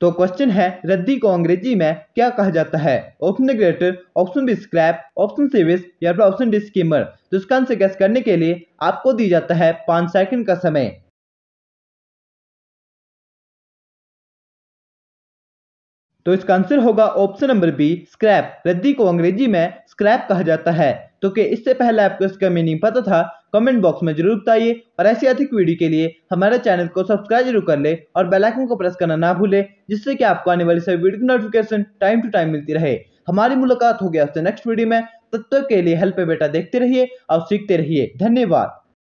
तो क्वेश्चन है रद्दी को अंग्रेजी में क्या कहा जाता है option the greater option B scrap option सीविस या फिर ऑप्शन डी स्कीमर तो इसका आंसर गैस करने के लिए आपको दी जाता है पांच सेकंड का समय तो इसका आंसर होगा ऑप्शन नंबर बी स्क्रैप रद्दी को अंग्रेजी में स्क्रैप कहा जाता है तो के इससे पहले आपको इसका मीनिंग पता था कमेंट बॉक्स में जरूर बताइए और ऐसी अधिक वीडियो के लिए हमारे चैनल को सब्सक्राइब जरूर कर ले और बेलाइकन को प्रेस करना ना भूले जिससे कि आपको आने वाली सभी वीडियो की नोटिफिकेशन टाइम टू टाइम मिलती रहे हमारी मुलाकात होगी आपसे नेक्स्ट वीडियो में तब तक के लिए हेल्प बेटा देखते रहिए और सीखते रहिए धन्यवाद